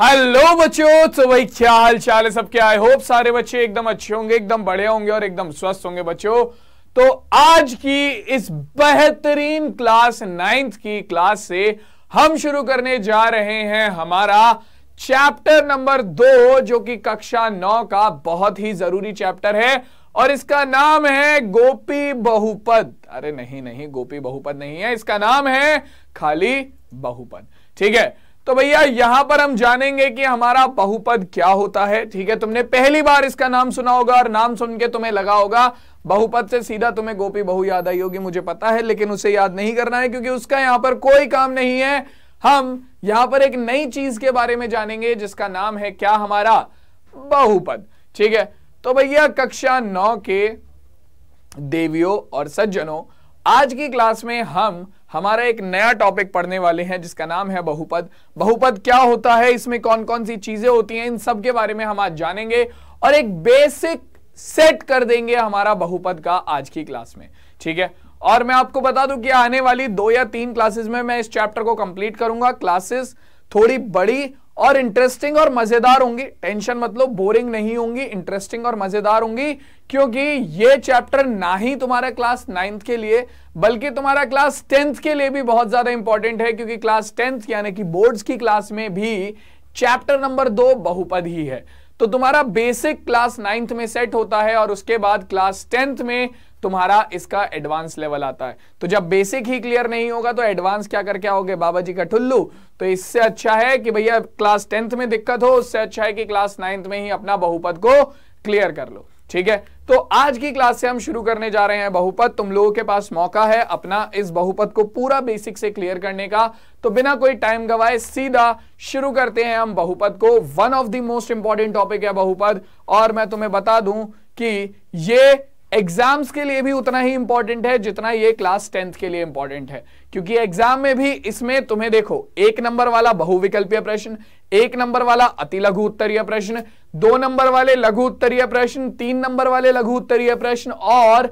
hello बच्चों तो भाई क्या हाल चाल है सबके आई होप सारे बच्चे एकदम अच्छे होंगे एकदम बढ़िया होंगे और एकदम स्वस्थ होंगे बच्चों तो आज की इस बेहतरीन क्लास नाइन्थ की क्लास से हम शुरू करने जा रहे हैं हमारा चैप्टर नंबर दो जो कि कक्षा नौ का बहुत ही जरूरी चैप्टर है और इसका नाम है गोपी बहुपद अरे नहीं नहीं गोपी बहुपद नहीं है इसका नाम है खाली बहुपद ठीक है तो भैया यहां पर हम जानेंगे कि हमारा बहुपद क्या होता है ठीक है तुमने पहली बार इसका नाम सुना होगा और नाम सुन के तुम्हें लगा होगा बहुपद से सीधा तुम्हें गोपी बहु याद आई होगी मुझे पता है लेकिन उसे याद नहीं करना है क्योंकि उसका यहां पर कोई काम नहीं है हम यहां पर एक नई चीज के बारे में जानेंगे जिसका नाम है क्या हमारा बहुपद ठीक है तो भैया कक्षा नौ के देवियों और सज्जनों आज की क्लास में हम हमारा एक नया टॉपिक पढ़ने वाले हैं जिसका नाम है बहुपद बहुपद क्या होता है इसमें कौन कौन सी चीजें होती हैं इन सब के बारे में हम आज जानेंगे और एक बेसिक सेट कर देंगे हमारा बहुपद का आज की क्लास में ठीक है और मैं आपको बता दूं कि आने वाली दो या तीन क्लासेस में मैं इस चैप्टर को कंप्लीट करूंगा क्लासेस थोड़ी बड़ी और इंटरेस्टिंग और मजेदार होंगी टेंशन मतलब बोरिंग नहीं होंगी इंटरेस्टिंग और मजेदार होंगी क्योंकि ये चैप्टर ना ही तुम्हारा क्लास नाइन्थ के लिए बल्कि तुम्हारा क्लास टेंथ के लिए भी बहुत ज्यादा इंपॉर्टेंट है क्योंकि क्लास टेंथ यानी कि बोर्ड्स की क्लास में भी चैप्टर नंबर दो बहुपद ही है तो तुम्हारा बेसिक क्लास नाइन्थ में सेट होता है और उसके बाद क्लास टेंथ में तुम्हारा इसका एडवांस लेवल आता है तो जब बेसिक ही क्लियर नहीं होगा तो एडवांस क्या करके आओगे बाबा जी का ठुल्लू तो इससे अच्छा है कि भैया क्लास टेंथ में दिक्कत हो उससे अच्छा है कि क्लास नाइन्थ में ही अपना बहुपद को क्लियर कर लो ठीक है तो आज की क्लास से हम शुरू करने जा रहे हैं बहुपत तुम लोगों के पास मौका है अपना इस बहुपत को पूरा बेसिक से क्लियर करने का तो बिना कोई टाइम गवाए सीधा शुरू करते हैं हम बहुपद को one of the most important topic है बहुपद और मैं तुम्हें बता दूं कि ये एग्जाम्स के लिए भी उतना ही इंपॉर्टेंट है जितना ये क्लास टेंथ के लिए इंपॉर्टेंट है क्योंकि एग्जाम में भी इसमें तुम्हें देखो एक नंबर वाला बहुविकल्पीय प्रश्न एक नंबर वाला अति लघु उत्तरीय प्रश्न दो नंबर वाले लघु उत्तरीय प्रश्न तीन नंबर वाले लघु उत्तरीय प्रश्न और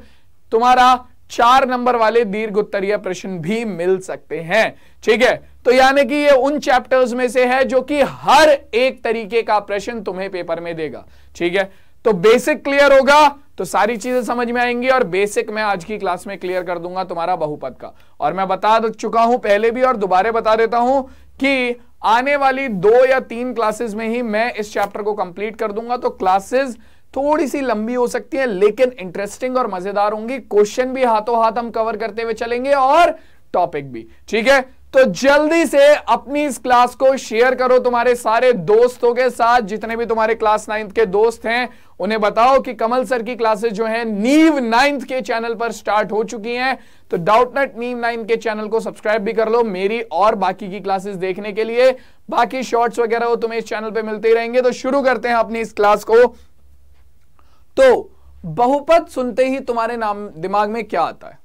तुम्हारा चार नंबर वाले दीर्घ उत्तरीय प्रश्न भी मिल सकते हैं ठीक है तो यानी कि ये उन चैप्टर्स में से है जो कि हर एक तरीके का प्रश्न तुम्हें पेपर में देगा ठीक है तो बेसिक क्लियर होगा तो सारी चीजें समझ में आएंगी और बेसिक मैं आज की क्लास में क्लियर कर दूंगा तुम्हारा बहुपद का और मैं बता चुका हूं पहले भी और दोबारा बता देता हूं कि आने वाली दो या तीन क्लासेस में ही मैं इस चैप्टर को कंप्लीट कर दूंगा तो क्लासेस थोड़ी सी लंबी हो सकती है लेकिन इंटरेस्टिंग और मजेदार होंगी क्वेश्चन भी हाथों हाथ हम कवर करते हुए चलेंगे और टॉपिक भी ठीक है तो जल्दी से अपनी इस क्लास को शेयर करो तुम्हारे सारे दोस्तों के साथ जितने भी तुम्हारे क्लास नाइन्थ के दोस्त हैं उन्हें बताओ कि कमल सर की क्लासेस जो है नीव नाइन्थ के चैनल पर स्टार्ट हो चुकी हैं तो डाउटनेट नीव नाइन्थ के चैनल को सब्सक्राइब भी कर लो मेरी और बाकी की क्लासेस देखने के लिए बाकी शॉर्ट्स वगैरह वो तुम्हें इस चैनल पर मिलते ही रहेंगे तो शुरू करते हैं अपनी इस क्लास को तो बहुपत सुनते ही तुम्हारे नाम दिमाग में क्या आता है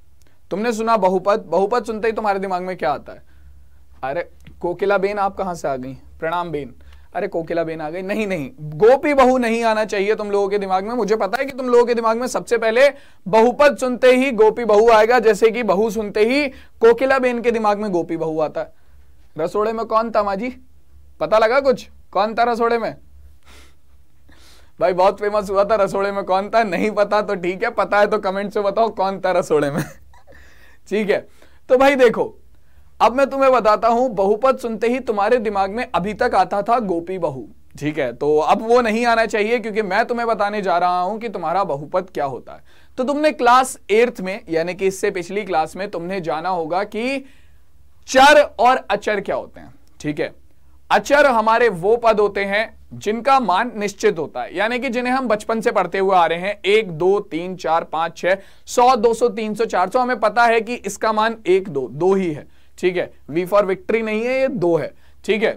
तुमने सुना बहुपत बहुपत सुनते ही तुम्हारे दिमाग में क्या आता है अरे कोकिला बेन आप कहां से आ गई प्रणाम बेन अरे कोकिला बेन आ गई नहीं नहीं गोपी बहु नहीं आना चाहिए तुम लोगों के दिमाग में मुझे पता है कि तुम लोगों के दिमाग में सबसे पहले बहुपद सुनते ही गोपी बहु आएगा जैसे कि बहु सुनते ही कोकिला बेन के दिमाग में गोपी बहु आता है रसोड़े में कौन था माजी पता लगा कुछ कौन था रसोड़े में भाई बहुत फेमस हुआ था रसोड़े में कौन था नहीं पता तो ठीक है पता है तो कमेंट से बताओ कौन था रसोड़े में ठीक है तो भाई देखो अब मैं तुम्हें बताता हूं बहुपद सुनते ही तुम्हारे दिमाग में अभी तक आता था गोपी बहु ठीक है तो अब वो नहीं आना चाहिए क्योंकि मैं तुम्हें बताने जा रहा हूं कि तुम्हारा बहुपद क्या होता है तो तुमने क्लास एर्थ में यानी कि इससे पिछली क्लास में तुमने जाना होगा कि चर और अचर क्या होते हैं ठीक है अचर हमारे वो पद होते हैं जिनका मान निश्चित होता है यानी कि जिन्हें हम बचपन से पढ़ते हुए आ रहे हैं एक दो तीन चार पांच छह सौ दो सौ तीन सौ चार सौ हमें पता है कि इसका मान एक दो दो ही है ठीक है वी फॉर विक्ट्री नहीं है ये दो है ठीक है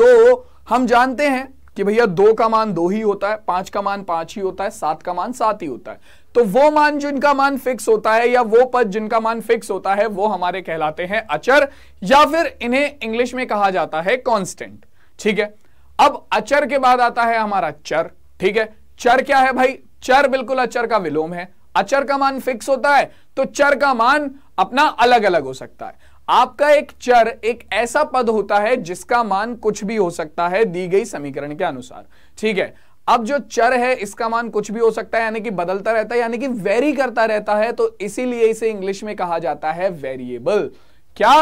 तो हम जानते हैं कि भैया दो का मान दो ही होता है पांच का मान पांच ही होता है सात का मान सात ही होता है तो वो मान जिनका मान फिक्स होता है या वो पद जिनका मान फिक्स होता है वो हमारे कहलाते हैं अचर या फिर इन्हें इंग्लिश में कहा जाता है कांस्टेंट ठीक है अब अचर के बाद आता है हमारा चर ठीक है चर क्या है भाई चर बिल्कुल अचर का विलोम है अचर का मान फिक्स होता है तो चर का मान अपना अलग अलग हो सकता है आपका एक चर एक ऐसा पद होता है जिसका मान कुछ भी हो सकता है दी गई समीकरण के अनुसार ठीक है अब जो चर है इसका मान कुछ भी हो सकता है यानी कि बदलता रहता है यानी कि वेरी करता रहता है तो इसीलिए इसे इंग्लिश में कहा जाता है वेरिएबल क्या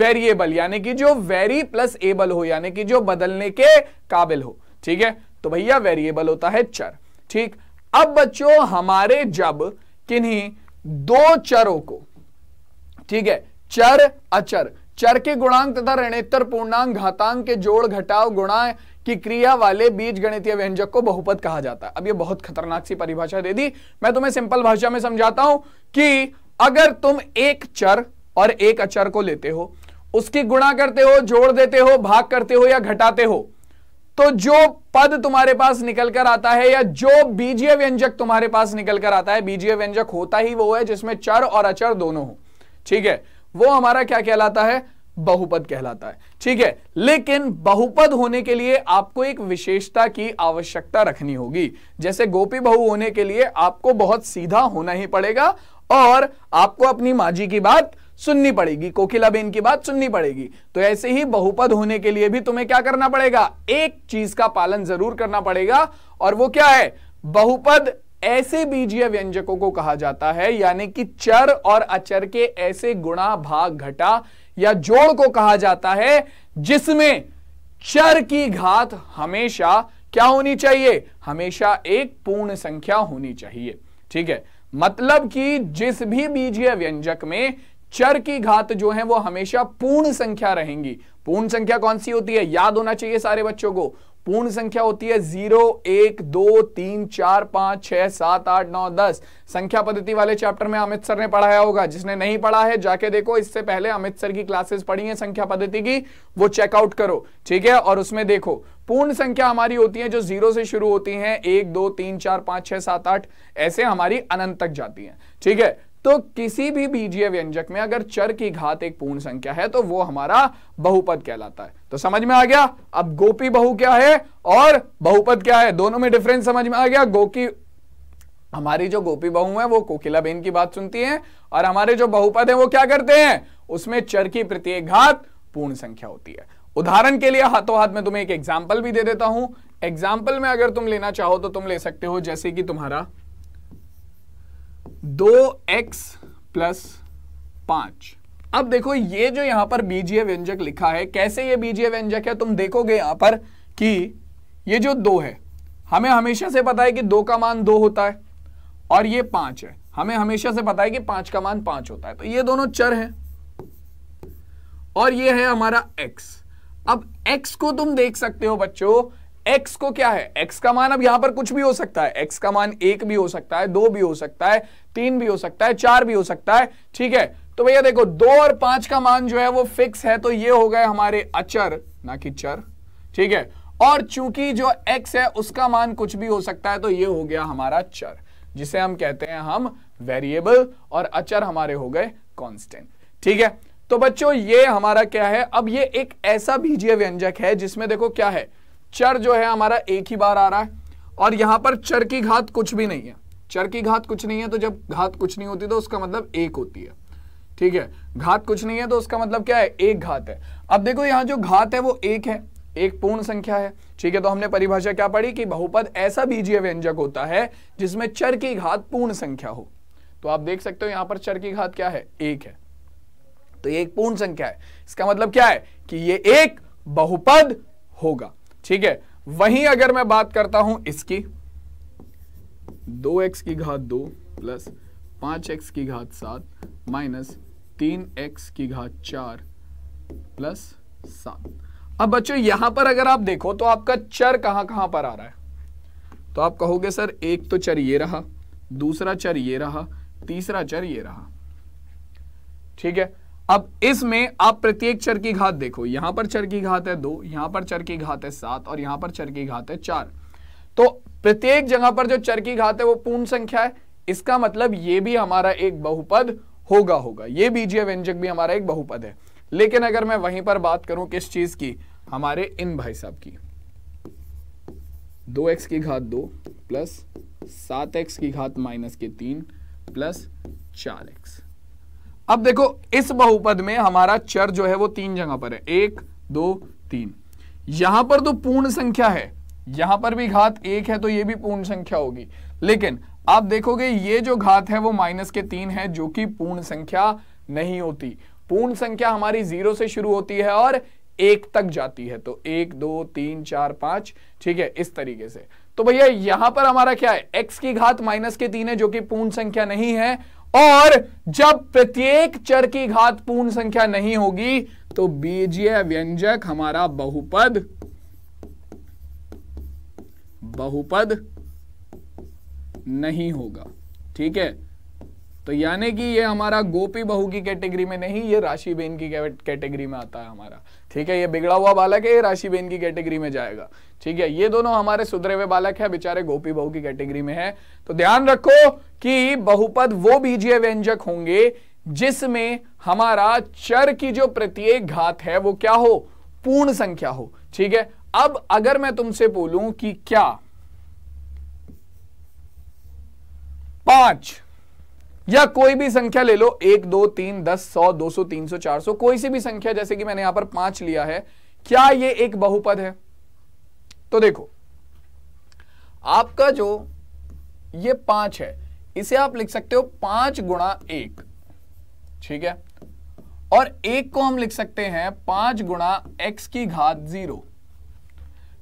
वेरिएबल यानी कि जो वेरी प्लस एबल हो यानी कि जो बदलने के काबिल हो ठीक है तो भैया वेरिएबल होता है चर ठीक अब बच्चों हमारे जब किन्हीं दो चरों को ठीक है चर अचर चर के गुणांक तथा ऋणेत्तर पूर्णांक घातांक के जोड़ घटाव गुणा की क्रिया वाले बीज गणितीय व्यंजक को बहुपद कहा जाता है अब ये बहुत खतरनाक सी परिभाषा दे दी मैं तुम्हें सिंपल भाषा में समझाता हूं कि अगर तुम एक चर और एक अचर को लेते हो उसकी गुणा करते हो जोड़ देते हो भाग करते हो या घटाते हो तो जो पद तुम्हारे पास निकलकर आता है या जो बीजीय व्यंजक तुम्हारे पास निकलकर आता है बीजीय व्यंजक होता ही वो है जिसमें चर और अचर दोनों हो ठीक है वो हमारा क्या कहलाता है बहुपद कहलाता है ठीक है लेकिन बहुपद होने के लिए आपको एक विशेषता की आवश्यकता रखनी होगी जैसे गोपी बहु होने के लिए आपको बहुत सीधा होना ही पड़ेगा और आपको अपनी माजी की बात सुननी पड़ेगी बेन की बात सुननी पड़ेगी तो ऐसे ही बहुपद होने के लिए भी तुम्हें क्या करना पड़ेगा एक चीज का पालन जरूर करना पड़ेगा और वो क्या है बहुपद ऐसे बीजीय व्यंजकों को कहा जाता है यानी कि चर और अचर के ऐसे गुणा भाग घटा या जोड़ को कहा जाता है जिसमें चर की घात हमेशा क्या होनी चाहिए हमेशा एक पूर्ण संख्या होनी चाहिए ठीक है मतलब कि जिस भी बीजीय व्यंजक में चर की घात जो है वो हमेशा पूर्ण संख्या रहेंगी पूर्ण संख्या कौन सी होती है याद होना चाहिए सारे बच्चों को पूर्ण संख्या होती है जीरो एक दो तीन चार पांच छह सात आठ नौ दस संख्या पद्धति वाले चैप्टर में अमित सर ने पढ़ाया होगा जिसने नहीं पढ़ा है जाके देखो इससे पहले अमित सर की क्लासेस पढ़ी है संख्या पद्धति की वो चेकआउट करो ठीक है और उसमें देखो पूर्ण संख्या हमारी होती है जो जीरो से शुरू होती है एक दो तीन चार पांच छह सात आठ ऐसे हमारी अनंत तक जाती है ठीक है तो किसी भी बीजीय व्यंजक में अगर चर की घात एक पूर्ण संख्या है तो वो हमारा बहुपद कहलाता है तो समझ में आ गया अब गोपी बहु क्या है और बहुपद क्या है दोनों में डिफरेंस समझ में आ गया गोकी हमारी जो गोपी बहु है वो कोकिला बेन की बात सुनती है और हमारे जो बहुपद है वो क्या करते हैं उसमें चर की प्रत्येक घात पूर्ण संख्या होती है उदाहरण के लिए हाथों हाथ में तुम्हें एक एग्जाम्पल भी दे देता हूं एग्जाम्पल में अगर तुम लेना चाहो तो तुम ले सकते हो जैसे कि तुम्हारा दो एक्स प्लस पांच अब देखो ये जो यहां पर बीजीय व्यंजक लिखा है कैसे ये बीजीय व्यंजक है तुम देखोगे यहां पर कि ये जो दो है हमें हमेशा से पता है कि दो का मान दो होता है और ये पांच है हमें हमेशा से पता है कि पांच का मान पांच होता है तो ये दोनों चर हैं और ये है हमारा x अब x को तुम देख सकते हो बच्चों एक्स को क्या है एक्स का मान अब यहां पर कुछ भी हो सकता है एक्स का मान एक भी हो सकता है दो भी हो सकता है तीन भी हो सकता है चार भी हो सकता है ठीक है तो भैया देखो दो और पांच का मान जो है वो फिक्स है तो ये हो गए हमारे अचर ना कि चर ठीक है और चूंकि जो x है उसका मान कुछ भी हो सकता है तो ये हो गया हमारा चर जिसे हम कहते हैं हम वेरिएबल और अचर हमारे हो गए कॉन्स्टेंट ठीक है तो बच्चों ये हमारा क्या है अब ये एक ऐसा बीजीय व्यंजक है जिसमें देखो क्या है चर जो है हमारा एक ही बार आ रहा है और यहां पर चर की घात कुछ भी नहीं है चर की घात कुछ नहीं है तो जब घात कुछ नहीं होती तो उसका मतलब एक होती है ठीक है घात कुछ नहीं है तो उसका मतलब क्या है एक घात है अब देखो यहां जो घात है वो एक है एक पूर्ण संख्या है ठीक है तो हमने परिभाषा क्या पढ़ी कि बहुपद ऐसा बीजीय व्यंजक होता है जिसमें चर की घात पूर्ण संख्या हो तो आप देख सकते हो यहां पर चर की घात क्या है एक है तो ये एक पूर्ण संख्या है इसका मतलब क्या है कि ये एक बहुपद होगा ठीक है वहीं अगर मैं बात करता हूं इसकी दो एक्स की घात दो प्लस पांच एक्स की घात सात माइनस तीन एक्स की घात चार प्लस सात अब बच्चों यहां पर अगर आप देखो तो आपका चर कहां कहां पर आ रहा है तो आप कहोगे सर एक तो चर ये रहा दूसरा चर ये रहा तीसरा चर ये रहा ठीक है अब इसमें आप प्रत्येक चर की घात देखो यहां पर चर की घात है दो यहां पर चर की घात है सात और यहां पर चर की घात है चार तो प्रत्येक जगह पर जो चर की घात है वो पूर्ण संख्या है इसका मतलब ये भी हमारा एक बहुपद होगा होगा ये बीजीय व्यंजक भी हमारा एक बहुपद है लेकिन अगर मैं वहीं पर बात करूं किस चीज की हमारे इन भाई साहब की दो एक्स की घात दो प्लस सात एक्स की घात माइनस के तीन प्लस चार एक्स अब देखो इस बहुपद में हमारा चर जो है वो तीन जगह पर है एक दो तीन यहां पर तो पूर्ण संख्या है यहां पर भी घात एक है तो ये भी पूर्ण संख्या होगी लेकिन आप देखोगे ये जो घात है वो माइनस के तीन है जो कि पूर्ण संख्या नहीं होती पूर्ण संख्या हमारी जीरो से शुरू होती है और एक तक जाती है तो एक दो तीन चार पांच ठीक है इस तरीके से तो भैया यहां पर हमारा क्या है एक्स की घात माइनस के तीन है जो कि पूर्ण संख्या नहीं है और जब प्रत्येक चर की घात पूर्ण संख्या नहीं होगी तो बीजीय व्यंजक हमारा बहुपद बहुपद नहीं होगा ठीक है तो यानी कि ये हमारा गोपी बहु की कैटेगरी में नहीं ये राशि बेन की कैटेगरी में आता है हमारा ठीक है ये बिगड़ा हुआ बालक है ये राशि बेन की कैटेगरी में जाएगा ठीक है ये दोनों हमारे सुधरे हुए बालक है बेचारे गोपी बहु की कैटेगरी में है तो ध्यान रखो कि बहुपद वो बीजीय व्यंजक होंगे जिसमें हमारा चर की जो प्रत्येक घात है वो क्या हो पूर्ण संख्या हो ठीक है अब अगर मैं तुमसे बोलूं कि क्या पांच या कोई भी संख्या ले लो एक दो तीन दस सौ दो सौ तीन सौ चार सौ कोई सी भी संख्या जैसे कि मैंने यहां पर पांच लिया है क्या ये एक बहुपद है तो देखो आपका जो ये पांच है इसे आप लिख सकते हो पांच गुणा एक ठीक है और एक को हम लिख सकते हैं पांच गुणा एक्स की घात जीरो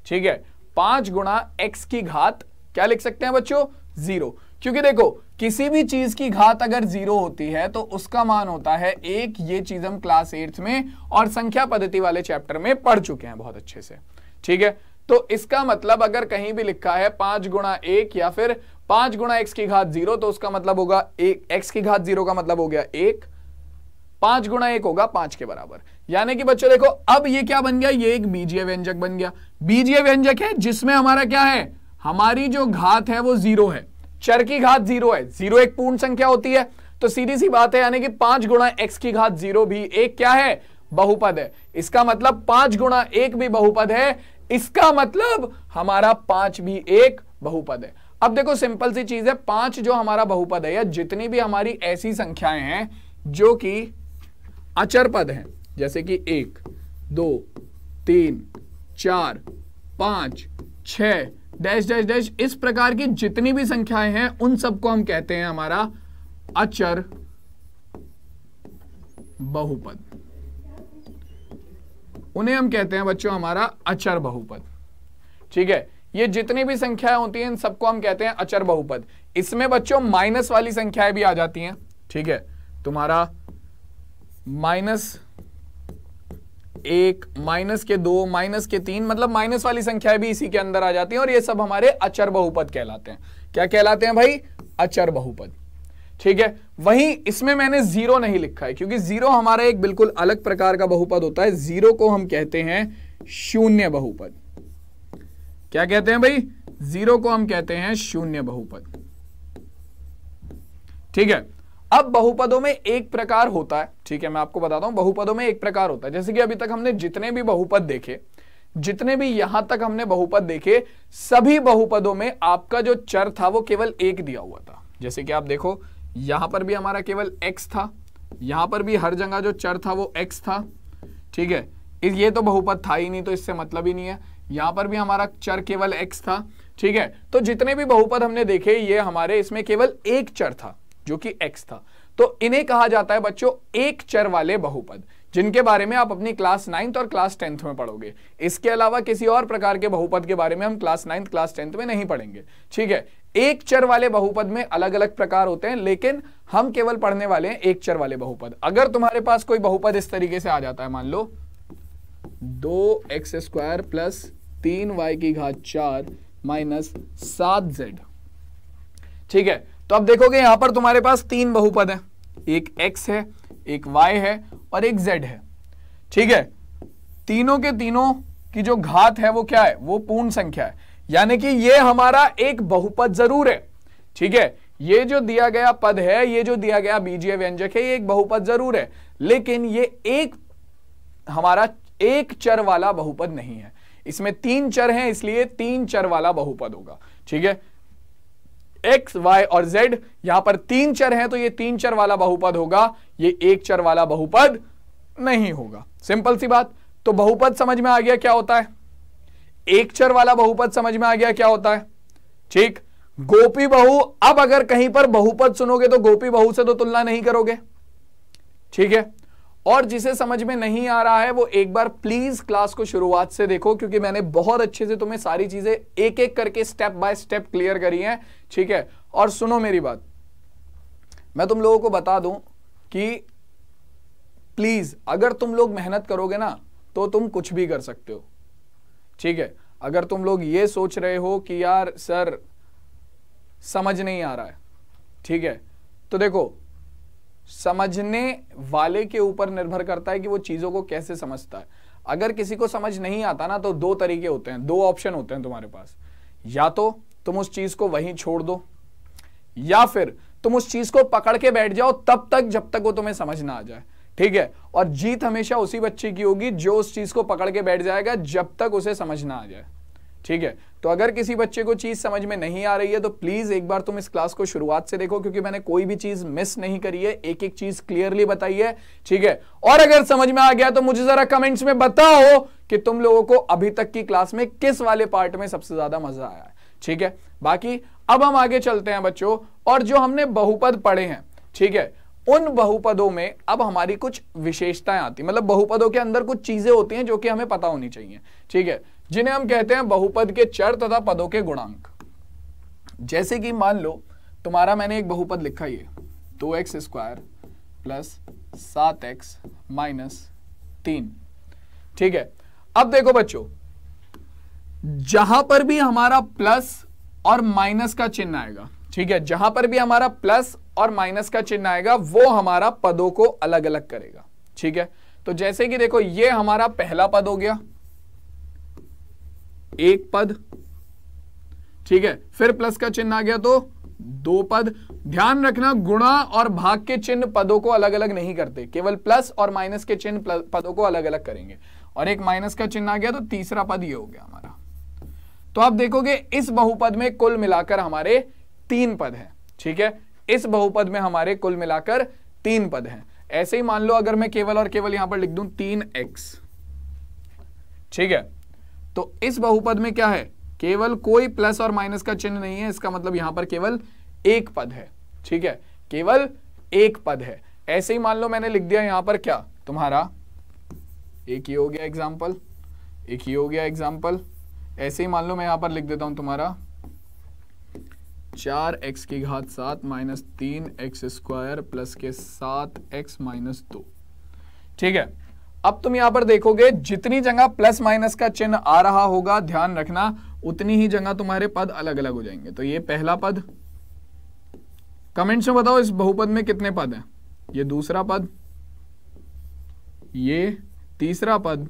ठीक है पांच गुणा एक्स की घात क्या लिख सकते हैं बच्चों जीरो क्योंकि देखो किसी भी चीज की घात अगर जीरो होती है तो उसका मान होता है एक ये चीज हम क्लास एट्थ में और संख्या पद्धति वाले चैप्टर में पढ़ चुके हैं बहुत अच्छे से ठीक है तो इसका मतलब अगर कहीं भी लिखा है पांच गुणा एक या फिर पांच गुणा एक्स की घात जीरो तो उसका मतलब होगा एक एक्स की घात जीरो का मतलब हो गया एक पांच गुणा एक होगा पांच के बराबर यानी कि बच्चों देखो अब ये क्या बन गया ये एक बीजीय व्यंजक बन गया बीजीय व्यंजक है जिसमें हमारा क्या है हमारी जो घात है वो जीरो है चर की घात जीरो है जीरो एक पूर्ण संख्या होती है तो सीधी सी बात है यानी कि पांच गुणा एक्स की घात जीरो भी एक क्या है बहुपद है इसका मतलब पांच गुणा एक भी बहुपद है इसका मतलब हमारा पांच भी एक बहुपद है अब देखो सिंपल सी चीज है पांच जो हमारा बहुपद है या जितनी भी हमारी ऐसी संख्याएं हैं जो कि अचर पद है जैसे कि एक दो तीन चार पांच छह डैश डैश डैश इस प्रकार की जितनी भी संख्याएं हैं उन सबको हम कहते हैं हमारा अचर बहुपद उन्हें हम कहते हैं बच्चों हमारा अचर बहुपद ठीक है ये जितनी भी संख्याएं होती हैं इन सबको हम कहते हैं अचर बहुपद इसमें बच्चों माइनस वाली संख्याएं भी आ जाती हैं ठीक है तुम्हारा माइनस एक माइनस के दो माइनस के तीन मतलब माइनस वाली संख्या भी इसी के अंदर आ जाती है और ये सब हमारे अचर बहुपद कहलाते हैं क्या कहलाते हैं भाई अचर बहुपद ठीक है वहीं इसमें मैंने जीरो नहीं लिखा है क्योंकि जीरो हमारा एक बिल्कुल अलग प्रकार का बहुपद होता है जीरो को हम कहते हैं शून्य बहुपद क्या कहते हैं भाई जीरो को हम कहते हैं शून्य बहुपद ठीक है अब बहुपदों में एक प्रकार होता है ठीक है मैं आपको बताता हूं बहुपदों में एक प्रकार होता है जैसे कि अभी तक हमने जितने भी बहुपद देखे जितने भी यहां तक हमने बहुपद देखे सभी बहुपदों में आपका जो चर था वो केवल एक दिया हुआ था जैसे कि आप देखो यहां पर भी हमारा केवल x था यहां पर भी हर जगह जो चर था वो x था ठीक है ये तो बहुपद था ही नहीं तो इससे मतलब ही नहीं है यहां पर भी हमारा चर केवल x था ठीक है तो जितने भी बहुपद हमने देखे ये हमारे इसमें केवल एक चर था जो कि एक्स था तो इन्हें कहा जाता है बच्चों एक चर वाले बहुपद जिनके बारे में आप अपनी क्लास नाइन्थ और क्लास टेंथ में पढ़ोगे इसके अलावा किसी और प्रकार के बहुपद के बारे में हम क्लास नाइन्थ क्लास टेंथ में नहीं पढ़ेंगे ठीक है एक चर वाले बहुपद में अलग अलग प्रकार होते हैं लेकिन हम केवल पढ़ने वाले हैं एक चर वाले बहुपद अगर तुम्हारे पास कोई बहुपद इस तरीके से आ जाता है मान लो दो एक्स स्क्वायर प्लस तीन वाई की घात चार माइनस सात जेड ठीक है तो आप देखोगे यहां पर तुम्हारे पास तीन बहुपद है एक एक्स है एक वाई है और एक जेड है ठीक है तीनों के तीनों की जो घात है वो क्या है वो पूर्ण संख्या है यानी कि ये हमारा एक बहुपद जरूर है ठीक है ये जो दिया गया पद है ये जो दिया गया बीजीय व्यंजक है ये एक बहुपद जरूर है लेकिन ये एक हमारा एक चर वाला बहुपद नहीं है इसमें तीन चर हैं इसलिए तीन चर वाला बहुपद होगा ठीक है एक्स वाई और जेड यहां पर तीन चर हैं तो ये तीन चर वाला बहुपद होगा ये एक चर वाला बहुपद नहीं होगा सिंपल सी बात तो बहुपद समझ में आ गया क्या होता है एक चर वाला बहुपद समझ में आ गया क्या होता है ठीक गोपी बहु अब अगर कहीं पर बहुपद सुनोगे तो गोपी बहु से तो तुलना नहीं करोगे ठीक है और जिसे समझ में नहीं आ रहा है वो एक बार प्लीज क्लास को शुरुआत से देखो क्योंकि मैंने बहुत अच्छे से तुम्हें सारी चीजें एक एक करके स्टेप बाय स्टेप क्लियर करी हैं ठीक है और सुनो मेरी बात मैं तुम लोगों को बता दूं कि प्लीज़ अगर तुम लोग मेहनत करोगे ना तो तुम कुछ भी कर सकते हो ठीक है अगर तुम लोग ये सोच रहे हो कि यार सर समझ नहीं आ रहा है ठीक है तो देखो समझने वाले के ऊपर निर्भर करता है कि वो चीज़ों को कैसे समझता है अगर किसी को समझ नहीं आता ना तो दो तरीके होते हैं दो ऑप्शन होते हैं तुम्हारे पास या तो तुम उस चीज को वहीं छोड़ दो या फिर तुम उस चीज को पकड़ के बैठ जाओ तब तक जब तक वो तुम्हें समझ ना आ जाए ठीक है और जीत हमेशा उसी बच्चे की होगी जो उस चीज को पकड़ के बैठ जाएगा जब तक उसे समझ ना आ जाए ठीक है तो अगर किसी बच्चे को चीज समझ में नहीं आ रही है तो प्लीज एक बार तुम इस क्लास को शुरुआत से देखो क्योंकि मैंने कोई भी चीज मिस नहीं करी है एक एक चीज क्लियरली बताई है ठीक है और अगर समझ में आ गया तो मुझे जरा कमेंट्स में बताओ कि तुम लोगों को अभी तक की क्लास में किस वाले पार्ट में सबसे ज्यादा मजा आया ठीक है बाकी अब हम आगे चलते हैं बच्चों और जो हमने बहुपद पढ़े हैं ठीक है उन बहुपदों में अब हमारी कुछ विशेषताएं आती मतलब बहुपदों के अंदर कुछ चीजें होती हैं जो कि हमें पता होनी चाहिए ठीक है जिन्हें हम कहते हैं बहुपद के चर तथा पदों के गुणांक जैसे कि मान लो तुम्हारा मैंने एक बहुपद लिखा ये दो एक्स स्क्वायर प्लस सात एक्स माइनस तीन ठीक है अब देखो बच्चों जहां पर भी हमारा प्लस और माइनस का चिन्ह आएगा ठीक है जहां पर भी हमारा प्लस और माइनस का चिन्ह आएगा वो हमारा पदों को अलग अलग करेगा ठीक है तो जैसे कि देखो ये हमारा पहला पद हो गया एक पद ठीक है फिर प्लस का चिन्ह आ गया तो दो पद ध्यान रखना गुणा और भाग के चिन्ह पदों को अलग अलग नहीं करते केवल प्लस और माइनस के चिन्ह पदों को अलग अलग करेंगे और एक माइनस का चिन्ह आ गया तो तीसरा पद ये हो गया हमारा तो आप देखोगे इस बहुपद में कुल मिलाकर हमारे तीन पद हैं ठीक है इस बहुपद में हमारे कुल मिलाकर तीन पद हैं ऐसे ही मान लो अगर मैं केवल और केवल यहां पर लिख दूं तीन एक्स ठीक है तो इस बहुपद में क्या है केवल कोई प्लस और माइनस का चिन्ह नहीं है इसका मतलब यहां पर केवल एक पद है ठीक है केवल एक पद है ऐसे ही मान लो मैंने लिख दिया यहां पर क्या तुम्हारा एक ही हो गया एग्जाम्पल एक ही हो गया एग्जाम्पल ऐसे ही मान लो मैं यहां पर लिख देता हूं तुम्हारा चार एक्स की घात सात माइनस तीन एक्स स्क्वायर प्लस के सात एक्स माइनस दो ठीक है अब तुम यहां पर देखोगे जितनी जगह प्लस माइनस का चिन्ह आ रहा होगा ध्यान रखना उतनी ही जगह तुम्हारे पद अलग अलग हो जाएंगे तो ये पहला पद कमेंट्स में बताओ इस बहुपद में कितने पद हैं ये दूसरा पद ये तीसरा पद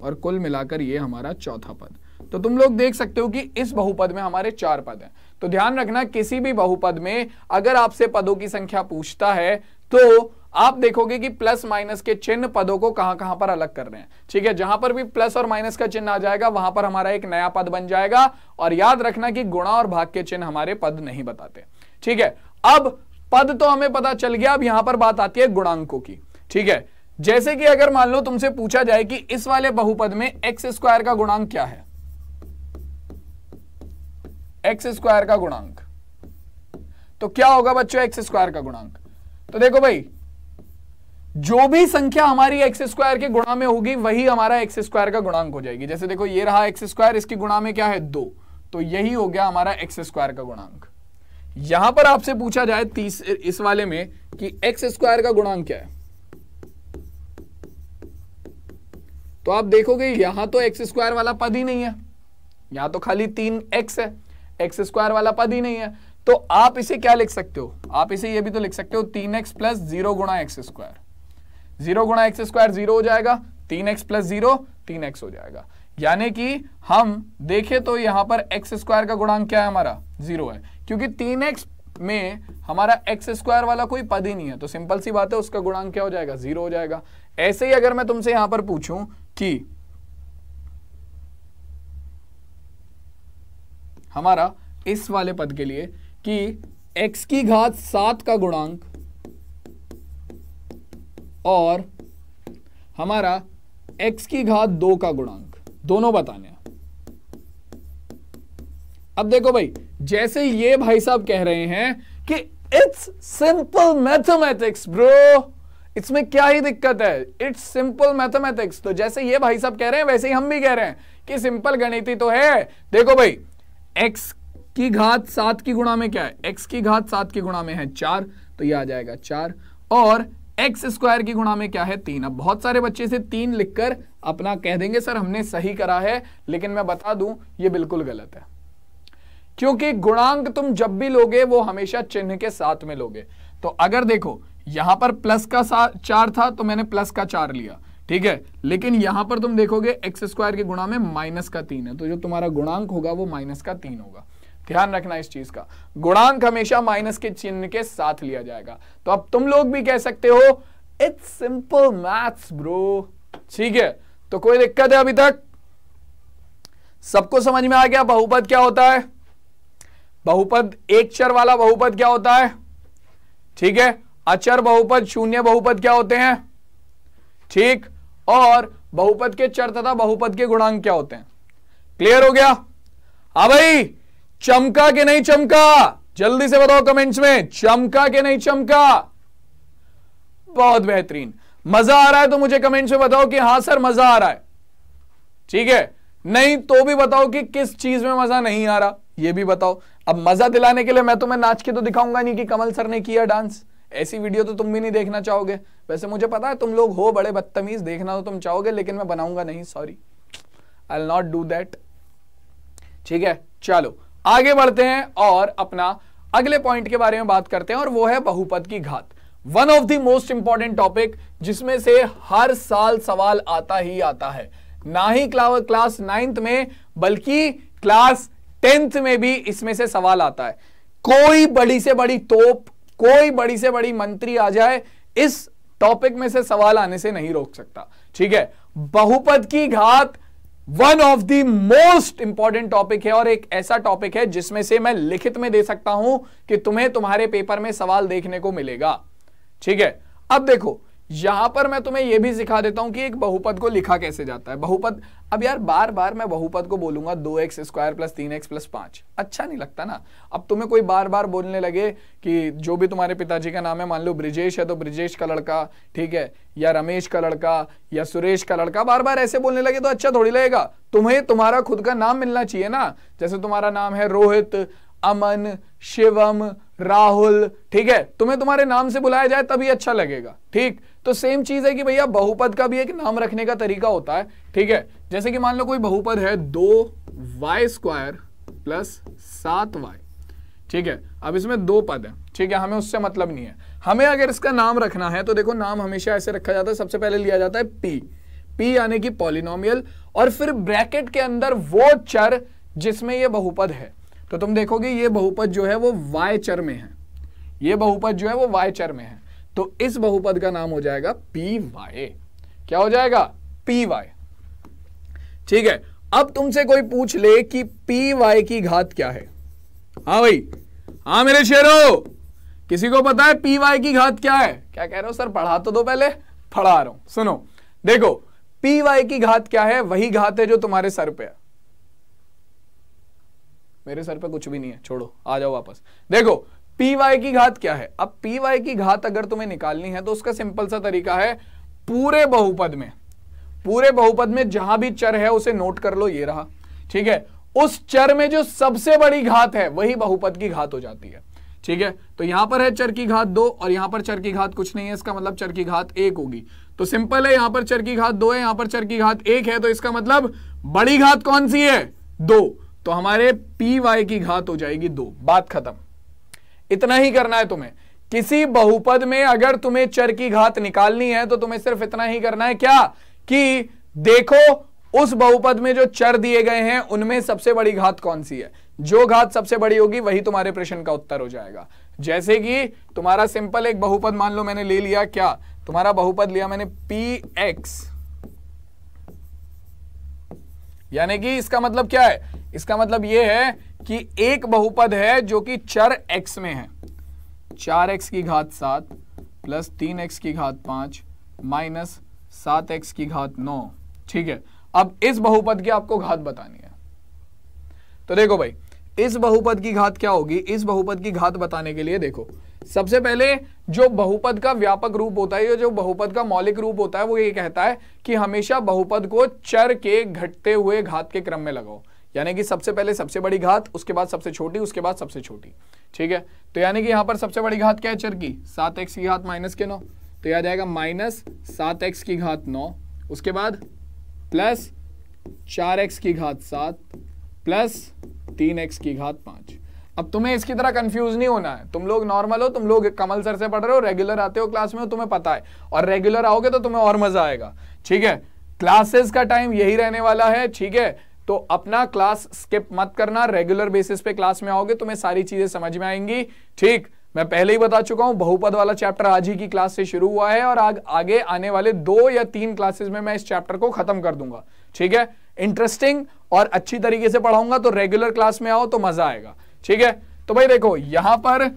और कुल मिलाकर ये हमारा चौथा पद तो तुम लोग देख सकते हो कि इस बहुपद में हमारे चार पद हैं तो ध्यान रखना किसी भी बहुपद में अगर आपसे पदों की संख्या पूछता है तो आप देखोगे कि प्लस माइनस के चिन्ह पदों को कहां कहां पर अलग कर रहे हैं ठीक है जहां पर भी प्लस और माइनस का चिन्ह आ जाएगा वहां पर हमारा एक नया पद बन जाएगा और याद रखना कि गुणा और भाग के चिन्ह हमारे पद नहीं बताते ठीक है अब पद तो हमें पता चल गया अब यहां पर बात आती है गुणांकों की ठीक है जैसे कि अगर मान लो तुमसे पूछा जाए कि इस वाले बहुपद में एक्स स्क्वायर का गुणांक क्या है एक्स स्क्वायर का गुणांक तो क्या होगा बच्चों एक्स स्क्वायर का गुणांक तो देखो भाई जो भी संख्या हमारी एक्स स्क्वायर के गुणा में होगी वही हमारा एक्स स्क्वायर का गुणांक हो जाएगी जैसे देखो ये रहा एक्स स्क्वायर इसकी गुणा में क्या है दो तो यही हो गया हमारा एक्स स्क्वायर का गुणांक यहां पर आपसे पूछा जाए तीस इस वाले में कि एक्स स्क्वायर का गुणांक क्या है तो आप देखोगे यहां तो एक्स स्क्वायर वाला पद ही नहीं है यहां तो खाली तीन एक्स है एक्स स्क्वायर वाला पद ही नहीं है तो आप इसे क्या लिख सकते हो आप इसे ये भी तो लिख सकते हो तीन एक्स प्लस जीरो गुणा एक्स स्क्वायर जीरो गुणा एक्स स्क्वायर जीरो हो जाएगा तीन एक्स प्लस जीरो तीन एक्स हो जाएगा यानी कि हम देखें तो यहां पर एक्स स्क्वायर का गुणांक क्या है हमारा जीरो है क्योंकि तीन एक्स में हमारा एक्स स्क्वायर वाला कोई पद ही नहीं है तो सिंपल सी बात है उसका गुणांक क्या हो जाएगा जीरो हो जाएगा ऐसे ही अगर मैं तुमसे यहां पर पूछूं कि हमारा इस वाले पद के लिए कि x की घात सात का गुणांक और हमारा x की घात दो का गुणांक दोनों बताने अब देखो भाई जैसे ये भाई साहब कह रहे हैं कि इट्स सिंपल मैथमेटिक्स ब्रो इसमें क्या ही दिक्कत है इट्स सिंपल मैथमेटिक्स तो जैसे ये भाई साहब कह रहे हैं वैसे ही हम भी कह रहे हैं कि सिंपल गणित तो है देखो भाई एक्स की घात सात की गुणा में क्या है एक्स की घात सात की गुणा में है चार तो ये आ जाएगा चार और एक्स स्क्वायर की गुणा में क्या है तीन अब बहुत सारे बच्चे से तीन लिखकर अपना कह देंगे सर हमने सही करा है लेकिन मैं बता दूं ये बिल्कुल गलत है क्योंकि गुणांक तुम जब भी लोगे वो हमेशा चिन्ह के साथ में लोगे तो अगर देखो यहां पर प्लस का चार था तो मैंने प्लस का चार लिया ठीक है लेकिन यहां पर तुम देखोगे एक्स स्क्वायर के गुणा में माइनस का तीन है तो जो तुम्हारा गुणांक होगा वो माइनस का तीन होगा ध्यान रखना इस चीज का गुणांक हमेशा माइनस के चिन्ह के साथ लिया जाएगा तो अब तुम लोग भी कह सकते हो इट्स सिंपल मैथ्स ब्रो ठीक है तो कोई दिक्कत है अभी तक सबको समझ में आ गया बहुपद क्या होता है बहुपद एक चर वाला बहुपद क्या होता है ठीक है अचर बहुपद शून्य बहुपद क्या होते हैं ठीक और बहुपद के चर तथा बहुपद के गुणांक क्या होते हैं क्लियर हो गया हा भाई चमका के नहीं चमका जल्दी से बताओ कमेंट्स में चमका के नहीं चमका बहुत बेहतरीन मजा आ रहा है तो मुझे कमेंट्स में बताओ कि हां सर मजा आ रहा है ठीक है नहीं तो भी बताओ कि किस चीज में मजा नहीं आ रहा यह भी बताओ अब मजा दिलाने के लिए मैं तुम्हें नाच के तो दिखाऊंगा नहीं कि कमल सर ने किया डांस ऐसी वीडियो तो तुम भी नहीं देखना चाहोगे वैसे मुझे पता है तुम लोग हो बड़े बदतमीज देखना तो तुम चाहोगे लेकिन मैं बनाऊंगा नहीं sorry I not do that ठीक है चलो आगे बढ़ते हैं और अपना अगले पॉइंट के बारे में बात करते हैं और वो है बहुपद की घात one of the most important topic जिसमें से हर साल सवाल आता ही आता है ना ही क्लास नाइन्थ में बल्कि क्लास टेंथ में भी इसमें से सवाल आता है कोई बड़ी से बड़ी तोप कोई बड़ी से बड़ी मंत्री आ जाए इस टॉपिक में से सवाल आने से नहीं रोक सकता ठीक है बहुपद की घात one of the most important topic है और एक ऐसा टॉपिक है जिसमें से मैं लिखित में दे सकता हूं कि तुम्हें तुम्हारे पेपर में सवाल देखने को मिलेगा ठीक है अब देखो यहां पर मैं तुम्हें यह भी सिखा देता हूं कि एक बहुपद को लिखा कैसे जाता है बहुपद अब यार बार बार मैं बहुपद को बोलूंगा दो एक्स स्क्वायर प्लस तीन एक्स प्लस पांच अच्छा नहीं लगता ना अब तुम्हें कोई बार बार बोलने लगे कि जो भी तुम्हारे पिताजी का नाम है मान लो ब्रिजेश है तो ब्रिजेश का लड़का ठीक है या रमेश का लड़का या सुरेश का लड़का बार बार ऐसे बोलने लगे तो अच्छा थोड़ी लगेगा तुम्हें तुम्हारा खुद का नाम मिलना चाहिए ना जैसे तुम्हारा नाम है रोहित अमन शिवम राहुल ठीक है तुम्हें तुम्हारे नाम से बुलाया जाए तभी अच्छा लगेगा ठीक तो सेम चीज है कि भैया बहुपद का भी एक नाम रखने का तरीका होता है ठीक है जैसे कि मान लो कोई बहुपद है दो वाई स्क्वायर प्लस सात वाई ठीक है अब इसमें दो पद है ठीक है हमें उससे मतलब नहीं है हमें अगर इसका नाम रखना है तो देखो नाम हमेशा ऐसे रखा जाता है सबसे पहले लिया जाता है पी पी यानी कि पॉलिनोमियल और फिर ब्रैकेट के अंदर वो चर जिसमें यह बहुपद है तो तुम देखोगे ये बहुपद जो है वो वाई चर में है ये बहुपद जो है वो वाई चर में है तो इस बहुपद का नाम हो जाएगा पी वाई क्या हो जाएगा पी वाई ठीक है अब तुमसे कोई पूछ ले कि पी वाई की घात क्या है हाँ भाई हाँ मेरे शेरो किसी को पता है पी वाई की घात क्या है क्या कह रहे हो सर पढ़ा तो दो पहले पढ़ा रहा हूं सुनो देखो पी वाई की घात क्या है वही घात है जो तुम्हारे सर पे है मेरे सर पे कुछ भी नहीं है छोड़ो आ जाओ वापस देखो पी वाई की घात क्या है अब पी वाई की घात अगर तुम्हें निकालनी है तो उसका सिंपल सा तरीका है पूरे बहुपद में पूरे बहुपद में जहां भी चर है उसे नोट कर लो ये रहा ठीक है उस चर में जो सबसे बड़ी घात है वही बहुपद की घात हो जाती है ठीक है तो यहां पर है चर की घात दो और यहां पर चर की घात कुछ नहीं है इसका मतलब चर की घात एक होगी तो सिंपल है यहां पर चर की घात दो है यहां पर चर की घात एक है तो इसका मतलब बड़ी घात कौन सी है दो तो हमारे पी वाई की घात हो जाएगी दो बात खत्म इतना ही करना है तुम्हें किसी बहुपद में अगर तुम्हें चर की घात निकालनी है तो तुम्हें सिर्फ इतना ही करना है क्या कि देखो उस बहुपद में जो चर दिए गए हैं उनमें सबसे बड़ी घात कौन सी है जो घात सबसे बड़ी होगी वही तुम्हारे प्रश्न का उत्तर हो जाएगा जैसे कि तुम्हारा सिंपल एक बहुपद मान लो मैंने ले लिया क्या तुम्हारा बहुपद लिया मैंने पी एक्स यानी कि इसका मतलब क्या है इसका मतलब यह है कि एक बहुपद है जो कि चर x में है चार एक्स की घात सात प्लस तीन एक्स की घात पांच माइनस सात एक्स की घात नौ ठीक है अब इस बहुपद की आपको घात बतानी है तो देखो भाई इस बहुपद की घात क्या होगी इस बहुपद की घात बताने के लिए देखो सबसे पहले जो बहुपद का व्यापक रूप होता है जो बहुपद का मौलिक रूप होता है वो ये कहता है कि हमेशा बहुपद को चर के घटते हुए घात के क्रम में लगाओ यानी कि सबसे पहले सबसे बड़ी घात उसके बाद सबसे छोटी उसके बाद सबसे छोटी ठीक है तो यानी कि यहां पर सबसे बड़ी घात क्या है चर की सात एक्स की घात माइनस के नौ तो आ जाएगा माइनस सात एक्स की घात नौ उसके बाद प्लस चार एक्स की घात सात प्लस तीन एक्स की घात पांच अब तुम्हें इसकी तरह कंफ्यूज नहीं होना है तुम लोग नॉर्मल हो तुम लोग कमल सर से पढ़ रहे हो रेगुलर आते हो क्लास में हो तुम्हें पता है और रेगुलर आओगे तो तुम्हें और मजा आएगा ठीक है क्लासेस का टाइम यही रहने वाला है ठीक है तो अपना क्लास स्किप मत करना रेगुलर बेसिस पे क्लास में आओगे तुम्हें सारी चीजें समझ में आएंगी ठीक मैं पहले ही बता चुका हूं बहुपद वाला चैप्टर आज ही की क्लास से शुरू हुआ है और आग, आगे आने वाले दो या तीन क्लासेस में मैं इस चैप्टर को खत्म कर दूंगा ठीक है इंटरेस्टिंग और अच्छी तरीके से पढ़ाऊंगा तो रेगुलर क्लास में आओ तो मजा आएगा ठीक है तो भाई देखो यहां पर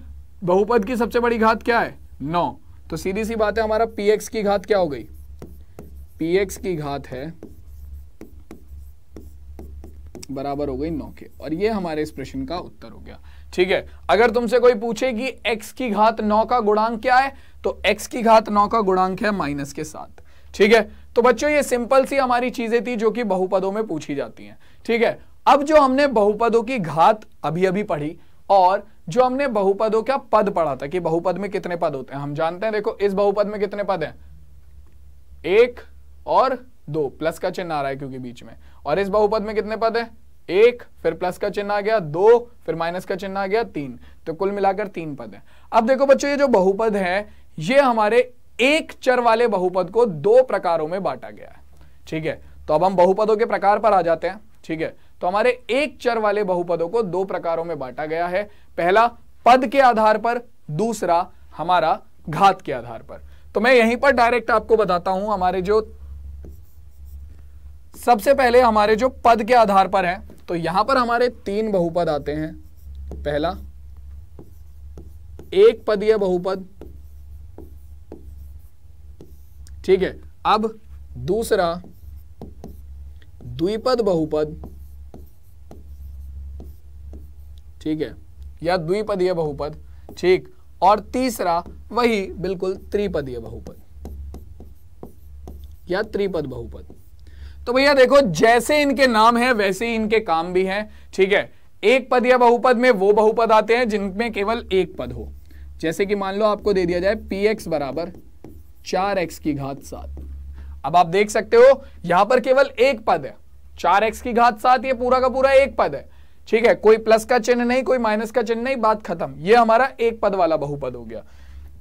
बहुपद की सबसे बड़ी घात क्या है नौ तो सीधी सी बात है हमारा पीएक्स की घात क्या हो गई पीएक्स की घात है बराबर हो गई नौ के और ये हमारे इस प्रश्न का उत्तर हो गया ठीक है अगर तुमसे कोई पूछे कि x की घात नौ का गुणांक क्या है तो x की घात नौ का गुणांक है माइनस के साथ ठीक है तो बच्चों ये सिंपल सी हमारी चीजें थी जो कि बहुपदों में पूछी जाती हैं ठीक है अब जो हमने बहुपदों की घात अभी अभी पढ़ी और जो हमने बहुपदों का पद पढ़ा था कि बहुपद में कितने पद होते हैं हम जानते हैं देखो इस बहुपद में कितने पद हैं एक और दो प्लस का चिन्ह आ रहा है क्योंकि बीच में और इस बहुपद में कितने पद है एक फिर प्लस का चिन्ह आ गया दो फिर माइनस का चिन्ह आ गया तीन तो कुल मिलाकर तीन पद है अब देखो बच्चों ये जो बहुपद है ये हमारे एक चर वाले बहुपद को दो प्रकारों में बांटा गया है ठीक है तो अब हम बहुपदों के प्रकार पर आ जाते हैं ठीक है तो हमारे एक चर वाले बहुपदों को दो प्रकारों में बांटा गया है पहला पद के आधार पर दूसरा हमारा घात के आधार पर तो मैं यहीं पर डायरेक्ट आपको बताता हूं हमारे जो सबसे पहले हमारे जो पद के आधार पर है तो यहां पर हमारे तीन बहुपद आते हैं पहला एक पदीय बहुपद ठीक है अब दूसरा द्विपद बहुपद ठीक है या द्विपदीय बहुपद ठीक और तीसरा वही बिल्कुल त्रिपदीय बहुपद या त्रिपद बहुपद तो भैया देखो जैसे इनके नाम है वैसे ही इनके काम भी हैं ठीक है एक पद या बहुपद में वो बहुपद आते हैं जिनमें केवल एक पद हो जैसे कि मान लो आपको दे दिया जाए पी एक्स बराबर चार एक्स की घात सात अब आप देख सकते हो यहां पर केवल एक पद है चार एक्स की घात सात ये पूरा का पूरा एक पद है ठीक है कोई प्लस का चिन्ह नहीं कोई माइनस का चिन्ह नहीं बात खत्म ये हमारा एक पद वाला बहुपद हो गया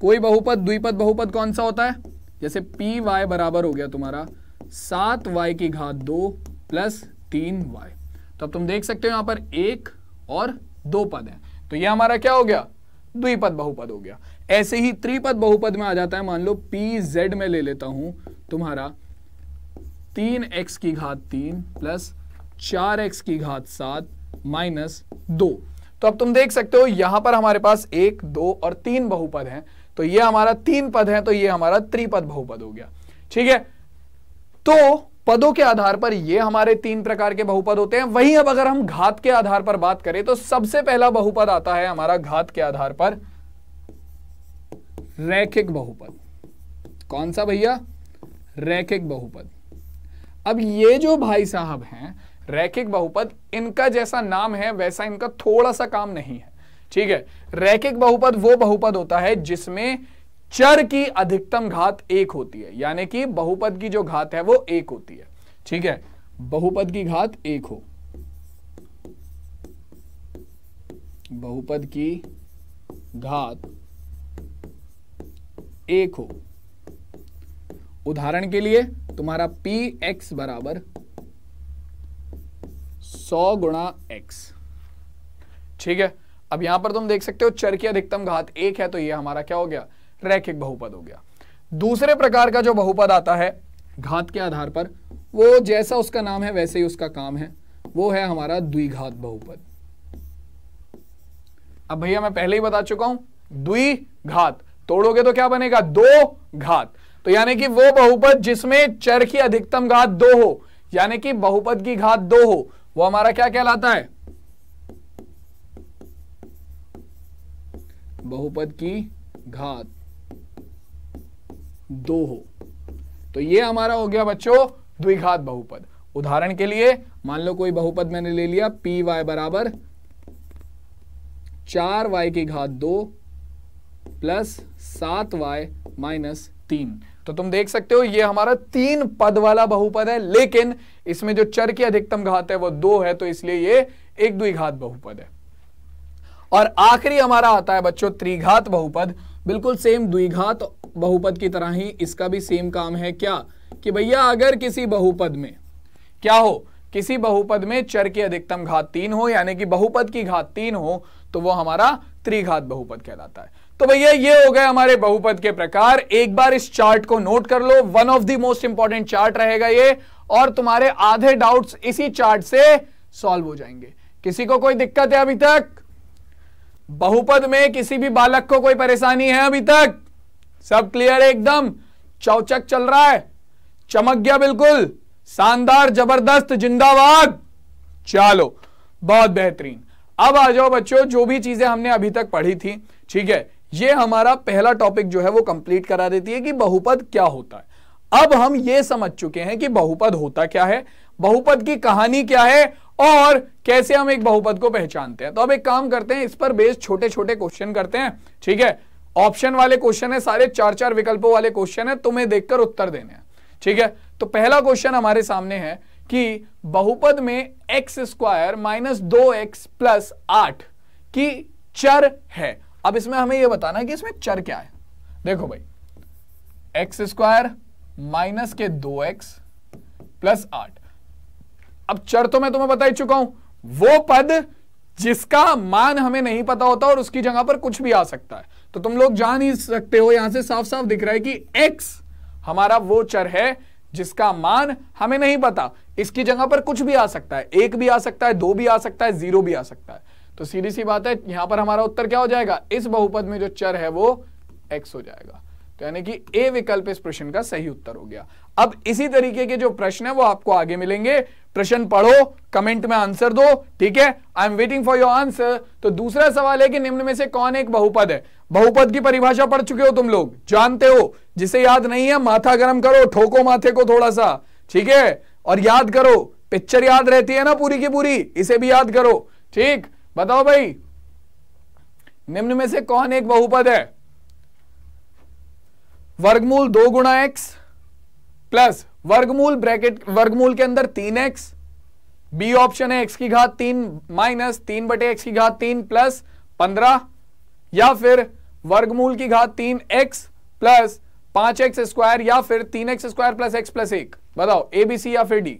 कोई बहुपद द्विपद बहुपद कौन सा होता है जैसे पी वाई बराबर हो गया तुम्हारा सात वाई की घात दो प्लस तीन वाई तो अब तुम देख सकते हो यहां पर एक और दो पद है तो ये हमारा क्या हो गया द्विपद बहुपद हो गया ऐसे ही त्रिपद बहुपद में आ जाता है मान लो पी जेड में ले लेता हूं तुम्हारा तीन एक्स की घात तीन प्लस चार एक्स की घात सात माइनस दो तो अब तुम देख सकते हो यहां पर हमारे पास एक दो और तीन बहुपद हैं तो ये हमारा तीन पद है तो ये हमारा त्रिपद बहुपद हो गया ठीक है तो पदों के आधार पर ये हमारे तीन प्रकार के बहुपद होते हैं वहीं अब अगर हम घात के आधार पर बात करें तो सबसे पहला बहुपद आता है हमारा घात के आधार पर रैखिक बहुपद कौन सा भैया रैखिक बहुपद अब ये जो भाई साहब हैं रैखिक बहुपद इनका जैसा नाम है वैसा इनका थोड़ा सा काम नहीं है ठीक है रैखिक बहुपद वो बहुपद होता है जिसमें चर की अधिकतम घात एक होती है यानी कि बहुपद की जो घात है वो एक होती है ठीक है बहुपद की घात एक हो बहुपद की घात एक हो उदाहरण के लिए तुम्हारा पी एक्स बराबर सौ गुणा एक्स ठीक है अब यहां पर तुम देख सकते हो चर की अधिकतम घात एक है तो ये हमारा क्या हो गया रैखिक बहुपद हो गया दूसरे प्रकार का जो बहुपद आता है घात के आधार पर वो जैसा उसका नाम है वैसे ही उसका काम है वो है हमारा द्विघात बहुपद अब भैया मैं पहले ही बता चुका हूं द्विघात तोड़ोगे तो क्या बनेगा दो घात तो यानी कि वो बहुपद जिसमें चर की अधिकतम घात दो हो यानी कि बहुपद की घात दो हो वो हमारा क्या कहलाता है बहुपद की घात दो हो तो ये हमारा हो गया बच्चों द्विघात बहुपद उदाहरण के लिए मान लो कोई बहुपद मैंने ले लिया पी वाई बराबर चार वाई की घात दो प्लस सात वाई माइनस तीन तो तुम देख सकते हो ये हमारा तीन पद वाला बहुपद है लेकिन इसमें जो चर की अधिकतम घात है वो दो है तो इसलिए ये एक द्विघात बहुपद है और आखिरी हमारा आता है बच्चों त्रिघात बहुपद बिल्कुल सेम द्विघात बहुपद की तरह ही इसका भी सेम काम है क्या कि भैया अगर किसी बहुपद में क्या हो किसी बहुपद में चर की अधिकतम घात तीन हो यानी कि बहुपद की घात तीन हो तो वो हमारा त्रिघात बहुपद कहलाता है तो भैया ये हो गए हमारे बहुपद के प्रकार एक बार इस चार्ट को नोट कर लो one of the most important chart रहेगा ये और तुम्हारे आधे डाउट्स इसी चार्ट से सॉल्व हो जाएंगे किसी को कोई दिक्कत है अभी तक बहुपद में किसी भी बालक को कोई परेशानी है अभी तक सब क्लियर है एकदम चौचक चल रहा है चमक गया बिल्कुल शानदार जबरदस्त जिंदाबाद चलो बहुत बेहतरीन अब आ जाओ बच्चों जो भी चीजें हमने अभी तक पढ़ी थी ठीक है ये हमारा पहला टॉपिक जो है वो कंप्लीट करा देती है कि बहुपद क्या होता है अब हम ये समझ चुके हैं कि बहुपद होता क्या है बहुपद की कहानी क्या है और कैसे हम एक बहुपद को पहचानते हैं तो अब एक काम करते हैं इस पर बेस्ड छोटे छोटे क्वेश्चन करते हैं ठीक है ऑप्शन वाले क्वेश्चन है सारे चार चार विकल्पों वाले क्वेश्चन है तुम्हें देखकर उत्तर देने हैं ठीक है तो पहला क्वेश्चन हमारे सामने है कि बहुपद में एक्स स्क्वायर माइनस दो एक्स प्लस आठ की चर है अब इसमें हमें यह बताना कि इसमें चर क्या है देखो भाई एक्स स्क्वायर माइनस के दो एक्स प्लस आठ अब चर तो मैं तुम्हें बता ही चुका हूं वो पद जिसका मान हमें नहीं पता होता और उसकी जगह पर कुछ भी आ सकता है तो तुम लोग जान ही सकते हो यहां से साफ साफ दिख रहा है कि x हमारा वो चर है जिसका मान हमें नहीं पता इसकी जगह पर कुछ भी आ सकता है एक भी आ सकता है दो भी आ सकता है जीरो भी आ सकता है तो सीधी सी बात है यहां पर हमारा उत्तर क्या हो जाएगा इस बहुपद में जो चर है वो एक्स हो जाएगा तो यानी कि ए विकल्प इस प्रश्न का सही उत्तर हो गया अब इसी तरीके के जो प्रश्न है वो आपको आगे मिलेंगे प्रश्न पढ़ो कमेंट में आंसर दो ठीक है I am waiting for your answer तो दूसरा सवाल है कि निम्न में से कौन एक बहुपद है बहुपद की परिभाषा पढ़ चुके हो तुम लोग जानते हो जिसे याद नहीं है माथा गर्म करो ठोको माथे को थोड़ा सा ठीक है और याद करो पिक्चर याद रहती है ना पूरी की पूरी इसे भी याद करो ठीक बताओ भाई निम्न में से कौन एक बहुपद है वर्गमूल दो गुणा एक्स प्लस वर्गमूल ब्रैकेट वर्गमूल के अंदर तीन एक्स बी ऑप्शन है एक्स की घात तीन माइनस तीन बटे एक्स की घात तीन प्लस पंद्रह या फिर वर्गमूल की घात तीन एक्स प्लस पांच एक्स स्क्वायर या फिर तीन x square plus x plus एक बताओ एबीसी या फिर डी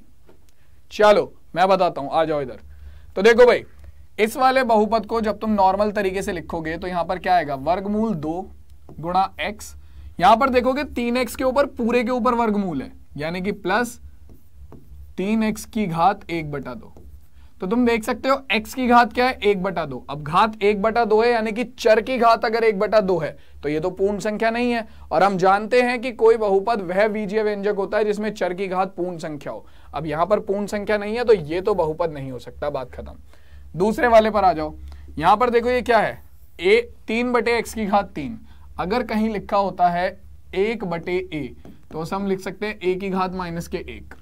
चलो मैं बताता हूं आ जाओ इधर तो देखो भाई इस वाले बहुपद को जब तुम नॉर्मल तरीके से लिखोगे तो यहां पर क्या आएगा वर्गमूल दो गुणा एक्स यहां पर देखोगे तीन एक्स के ऊपर पूरे के ऊपर वर्गमूल है यानी कि प्लस तीन एक्स की घात एक बटा दो तो तुम देख सकते हो x की घात क्या है एक बटा दो अब घात एक बटा दो है यानी कि चर की घात अगर एक बटा दो है तो ये तो पूर्ण संख्या नहीं है और हम जानते हैं कि कोई बहुपद वह बीजीय व्यंजक होता है जिसमें चर की घात पूर्ण संख्या हो अब यहां पर पूर्ण संख्या नहीं है तो ये तो बहुपद नहीं हो सकता बात खत्म दूसरे वाले पर आ जाओ यहां पर देखो ये क्या है ए तीन बटे एक्स की घात तीन अगर कहीं लिखा होता है एक बटे ए तो उसे हम लिख सकते हैं ए की घात माइनस के एक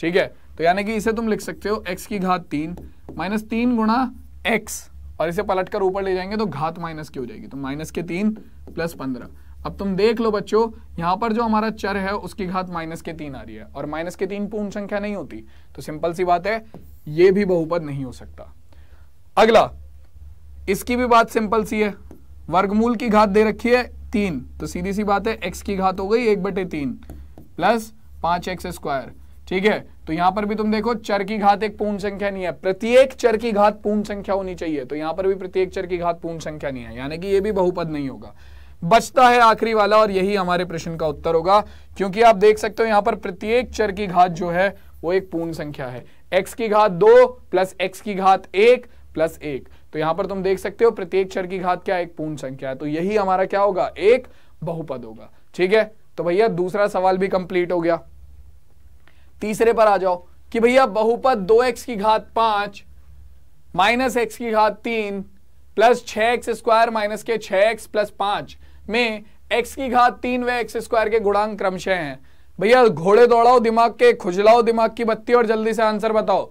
ठीक है तो यानी कि इसे तुम लिख सकते हो एक्स की घात तीन माइनस तीन गुणा एक्स और इसे पलट कर ऊपर ले जाएंगे तो घात माइनस की हो जाएगी तो माइनस के तीन प्लस पंद्रह अब तुम देख लो बच्चों यहां पर जो हमारा चर है उसकी घात माइनस के तीन आ रही है और माइनस के तीन पूर्ण संख्या नहीं होती तो सिंपल सी बात है यह भी बहुपद नहीं हो सकता अगला इसकी भी बात सिंपल सी है वर्गमूल की घात दे रखी है तीन तो सीधी सी बात है एक्स की घात हो गई एक बटे तीन प्लस पांच एक्स स्क्वायर ठीक है तो यहां पर भी तुम देखो चर की घात एक पूर्ण संख्या नहीं है प्रत्येक चर की घात पूर्ण संख्या होनी चाहिए तो यहां पर भी प्रत्येक चर की घात पूर्ण संख्या नहीं है यानी कि यह भी बहुपद नहीं होगा बचता है आखिरी वाला और यही हमारे प्रश्न का उत्तर होगा क्योंकि आप देख सकते हो यहां पर प्रत्येक चर की घात जो है वो एक पूर्ण संख्या है एक्स की घात दो प्लस एक्स की घात एक प्लस एक तो यहां पर तुम देख सकते हो प्रत्येक क्षर की घात क्या एक पूर्ण संख्या है तो यही हमारा क्या होगा एक बहुपद होगा ठीक है तो भैया दूसरा सवाल भी कंप्लीट हो गया तीसरे पर आ जाओ कि भैया बहुपद दो एक्स की घात पांच माइनस एक्स की घात तीन प्लस छ एक्स स्क्वायर माइनस के छ एक्स प्लस पांच में एक्स की घात तीन व एक्स स्क्वायर के गुणांक क्रमशः हैं भैया घोड़े दौड़ाओ दिमाग के खुजलाओ दिमाग की बत्ती और जल्दी से आंसर बताओ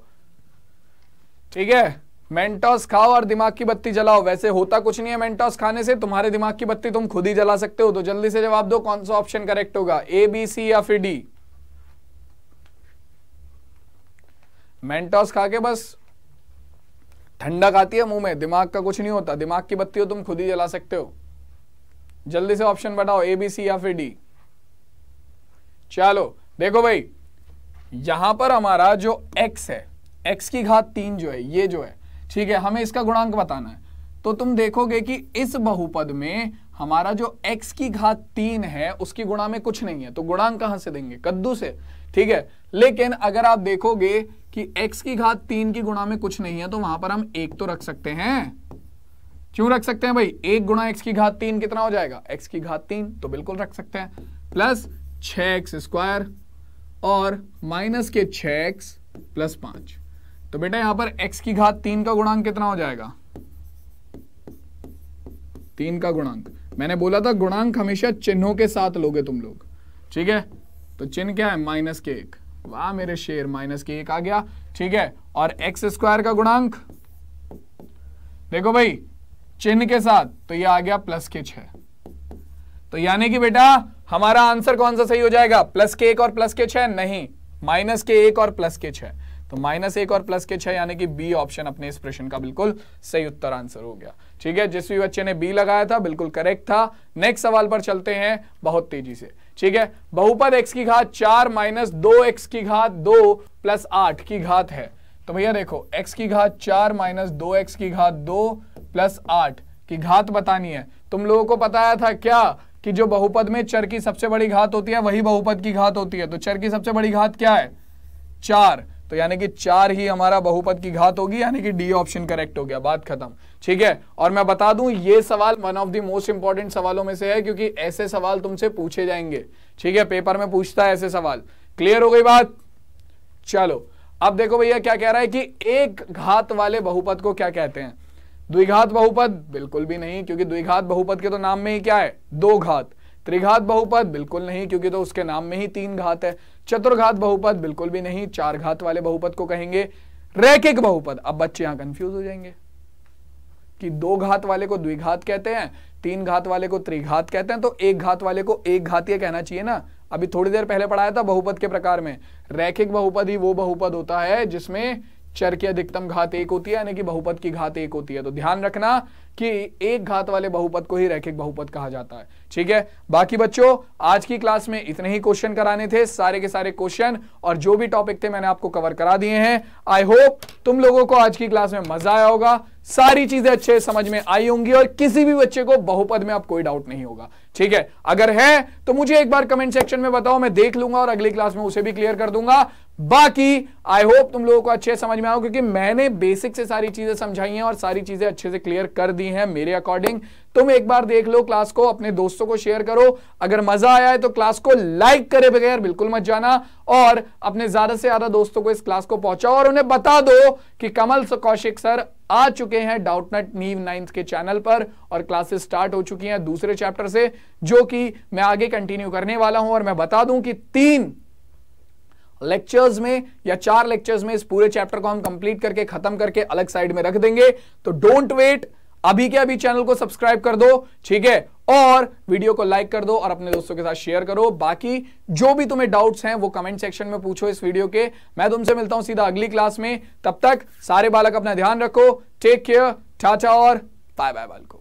ठीक है मेंटोस खाओ और दिमाग की बत्ती जलाओ वैसे होता कुछ नहीं है मेंटोस खाने से तुम्हारे दिमाग की बत्ती तुम खुद ही जला सकते हो तो जल्दी से जवाब दो कौन सा ऑप्शन करेक्ट होगा ए बी सी या फिर डी मेंटोस खा के बस ठंडक आती है मुंह में दिमाग का कुछ नहीं होता दिमाग की बत्ती हो तुम खुद ही जला सकते हो जल्दी से ऑप्शन बताओ ए बी सी या फिर डी चलो देखो भाई यहां पर हमारा जो एक्स है एक्स की घात तीन जो है ये जो है ठीक है हमें इसका गुणांक बताना है तो तुम देखोगे कि इस बहुपद में हमारा जो x की घात तीन है उसकी गुणा में कुछ नहीं है तो गुणांक कहां से देंगे कद्दू से ठीक है लेकिन अगर आप देखोगे कि x की घात तीन की गुणा में कुछ नहीं है तो वहां पर हम एक तो रख सकते हैं क्यों रख सकते हैं भाई एक गुणा एक्स की घात तीन कितना हो जाएगा एक्स की घात तीन तो बिल्कुल रख सकते हैं प्लस छ एक्स स्क्वायर और माइनस के छ एक्स प्लस पांच तो बेटा यहां पर x की घात तीन का गुणांक कितना हो जाएगा तीन का गुणांक मैंने बोला था गुणांक हमेशा चिन्हों के साथ लोगे तुम लोग ठीक है तो चिन्ह क्या है माइनस के एक वाह मेरे शेर माइनस के एक आ गया ठीक है और एक्स स्क्वायर का गुणांक देखो भाई चिन्ह के साथ तो ये आ गया प्लस के छह तो यानी कि बेटा हमारा आंसर कौन सा सही हो जाएगा प्लस के एक और प्लस के छह नहीं माइनस के एक और प्लस के छह तो माइनस एक और प्लस के छह यानी कि बी ऑप्शन अपने इस प्रश्न का बिल्कुल सही उत्तर आंसर हो गया ठीक है जिस भी बच्चे ने बी लगाया था बिल्कुल करेक्ट था नेक्स्ट सवाल पर चलते हैं बहुत तेजी से ठीक है बहुपद एक्स की घात चार माइनस दो एक्स की घात दो प्लस आठ की घात है तो भैया देखो एक्स की घात चार माइनस दो एक्स की घात दो प्लस आठ की घात बतानी है तुम लोगों को बताया था क्या कि जो बहुपद में चर की सबसे बड़ी घात होती है वही बहुपद की घात होती है तो चर की सबसे बड़ी घात क्या है चार तो यानी कि चार ही हमारा बहुपद की घात होगी यानी कि डी ऑप्शन करेक्ट हो गया बात खत्म ठीक है और मैं बता दूं ये सवाल one of the most important सवालों में से है क्योंकि ऐसे सवाल तुमसे पूछे जाएंगे ठीक है पेपर में पूछता है ऐसे सवाल क्लियर हो गई बात चलो अब देखो भैया क्या कह रहा है कि एक घात वाले बहुपद को क्या कहते हैं द्विघात बहुपद बिल्कुल भी नहीं क्योंकि द्विघात बहुपद के तो नाम में ही क्या है दो घात त्रिघात बहुपद बिल्कुल नहीं क्योंकि तो उसके नाम में ही तीन घात है चतुर्घात बहुपद बिल्कुल भी नहीं चार घात वाले बहुपद को कहेंगे रैकिक बहुपद अब बच्चे यहां कंफ्यूज हो जाएंगे कि दो घात वाले को द्विघात कहते हैं तीन घात वाले को त्रिघात कहते हैं तो एक घात वाले को एक घातीय कहना चाहिए ना अभी थोड़ी देर पहले पढ़ाया था बहुपद के प्रकार में रैखिक बहुपद ही वो बहुपद होता है जिसमें चर की अधिकतम घात एक होती है यानी कि बहुपद की घात एक होती है तो ध्यान रखना कि एक घात वाले बहुपद को ही रैखिक बहुपद कहा जाता है ठीक है बाकी बच्चों आज की क्लास में इतने ही क्वेश्चन कराने थे सारे के सारे क्वेश्चन और जो भी टॉपिक थे मैंने आपको कवर करा दिए हैं आई होप तुम लोगों को आज की क्लास में मजा आया होगा सारी चीजें अच्छे समझ में आई होंगी और किसी भी बच्चे को बहुपद में अब कोई डाउट नहीं होगा ठीक है अगर है तो मुझे एक बार कमेंट सेक्शन में बताओ मैं देख लूंगा और अगली क्लास में उसे भी क्लियर कर दूंगा बाकी आई होप तुम लोगों को अच्छे समझ में आओ क्योंकि मैंने बेसिक से सारी चीजें समझाई हैं और सारी चीजें अच्छे से क्लियर कर दी हैं मेरे अकॉर्डिंग तुम एक बार देख लो क्लास को अपने दोस्तों को शेयर करो अगर मजा आया है तो क्लास को लाइक करे बगैर बिल्कुल मत जाना और अपने ज्यादा से ज्यादा दोस्तों को इस क्लास को पहुंचाओ और उन्हें बता दो कि कमल कौशिक सर आ चुके हैं नट नीव नाइन्थ के चैनल पर और क्लासेस स्टार्ट हो चुकी हैं दूसरे चैप्टर से जो कि मैं आगे कंटिन्यू करने वाला हूं और मैं बता दूं कि तीन लेक्चर्स में या चार लेक्चर्स में इस पूरे चैप्टर को हम कंप्लीट करके खत्म करके अलग साइड में रख देंगे तो डोंट वेट अभी के अभी चैनल को सब्सक्राइब कर दो ठीक है और वीडियो को लाइक कर दो और अपने दोस्तों के साथ शेयर करो बाकी जो भी तुम्हें डाउट्स हैं वो कमेंट सेक्शन में पूछो इस वीडियो के मैं तुमसे मिलता हूं सीधा अगली क्लास में तब तक सारे बालक अपना ध्यान रखो टेक केयर टाटा और बाय बाय बालको